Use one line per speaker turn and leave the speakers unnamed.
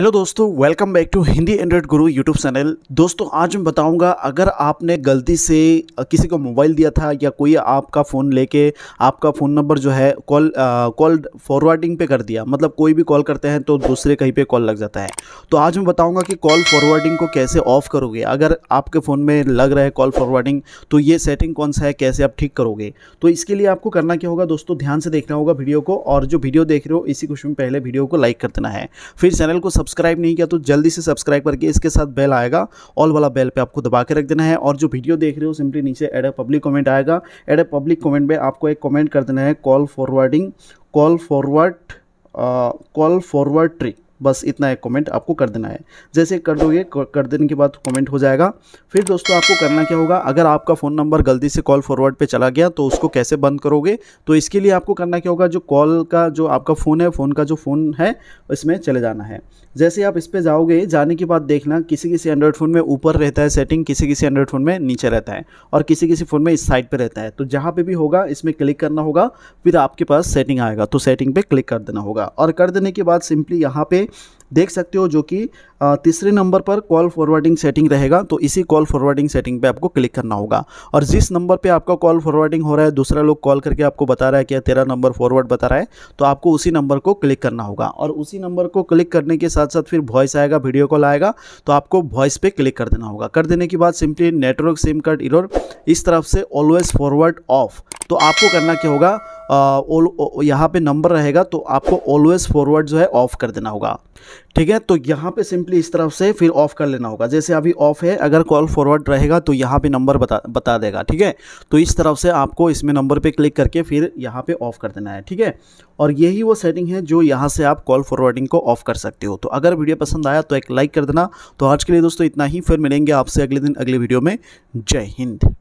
hello दोस्तों welcome back to Hindi Android Guru YouTube channel दोस्तों आज मैं बताऊंगा अगर आपने गलती से किसी को मोबाइल दिया था या कोई आपका फ़ोन लेके आपका फ़ोन नंबर जो है कॉल कॉल फॉरवर्डिंग पे कर दिया मतलब कोई भी कॉल करते हैं तो दूसरे कहीं पे कॉल लग जाता है तो आज मैं बताऊँगा कि कॉल फॉरवर्डिंग को कैसे ऑफ़ करोगे अगर आपके फ़ोन में लग रहा है कॉल फॉरवर्डिंग तो ये सेटिंग कौन सा है कैसे आप ठीक करोगे तो इसके लिए आपको करना क्या होगा दोस्तों ध्यान से देखना होगा वीडियो को और जो वीडियो देख रहे हो इसी क्वेश्चन में पहले वीडियो को लाइक कर देना है फिर चैनल को सब सब्सक्राइब नहीं किया तो जल्दी से सब्सक्राइब करके इसके साथ बेल आएगा ऑल वाला बेल पे आपको दबा के रख देना है और जो वीडियो देख रहे हो सिंपली नीचे एड ए पब्लिक कमेंट आएगा एड ए पब्लिक कमेंट में आपको एक कमेंट कर देना है call forwarding call forward call forward trick बस इतना एक कमेंट आपको कर देना है जैसे कर दोगे कर देने के बाद कमेंट हो जाएगा फिर दोस्तों आपको करना क्या होगा अगर आपका फ़ोन नंबर गलती से कॉल फॉरवर्ड पे चला गया तो उसको कैसे बंद करोगे तो इसके लिए आपको करना क्या होगा जो कॉल का जो आपका फ़ोन है फ़ोन का जो फ़ोन है इसमें चले जाना है जैसे आप इस पर जाओगे जाने के बाद देखना किसी किसी एंड्रॉयड फ़ोन में ऊपर रहता है सेटिंग किसी किसी एंड्रॉयड फ़ोन में नीचे रहता है और किसी किसी फ़ोन में इस साइड पर रहता है तो जहाँ पर भी होगा इसमें क्लिक करना होगा फिर आपके पास सेटिंग आएगा तो सेटिंग पर क्लिक कर देना होगा और कर देने के बाद सिंपली यहाँ पर देख सकते हो जो कि तीसरे नंबर पर कॉल फॉरवर्डिंग सेटिंग रहेगा तो इसी कॉल फॉरवर्डिंग सेटिंग पे आपको क्लिक करना होगा और जिस नंबर पे आपका कॉल फॉरवर्डिंग हो रहा है दूसरा लोग कॉल करके आपको बता रहा है कि तेरा नंबर फॉरवर्ड बता रहा है तो आपको उसी नंबर को क्लिक करना होगा और उसी नंबर को क्लिक करने के साथ साथ फिर वॉइस आएगा वीडियो कॉल आएगा तो आपको वॉइस पर क्लिक कर देना होगा कर देने के बाद simply network SIM card error इस तरफ से ऑलवेज फॉरवर्ड ऑफ तो आपको करना क्या होगा यहाँ पे नंबर रहेगा तो आपको ऑलवेज फॉरवर्ड जो है ऑफ़ कर देना होगा ठीक है तो यहाँ पे सिंपली इस तरफ से फिर ऑफ़ कर लेना होगा जैसे अभी ऑफ़ है अगर कॉल फॉरवर्ड रहेगा तो यहाँ पे नंबर बता बता देगा ठीक है तो इस तरफ से आपको इसमें नंबर पे क्लिक करके फिर यहाँ पे ऑफ़ कर देना है ठीक है और यही वो सेटिंग है जो यहाँ से आप कॉल फॉरवर्डिंग को ऑफ़ कर सकते हो तो अगर वीडियो पसंद आया तो एक लाइक कर देना तो आज के लिए दोस्तों इतना ही फिर मिलेंगे आपसे अगले दिन अगले वीडियो में जय हिंद